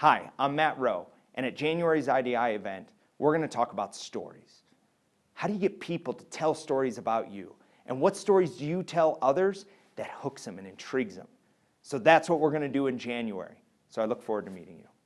Hi, I'm Matt Rowe, and at January's IDI event, we're going to talk about stories. How do you get people to tell stories about you? And what stories do you tell others that hooks them and intrigues them? So that's what we're going to do in January. So I look forward to meeting you.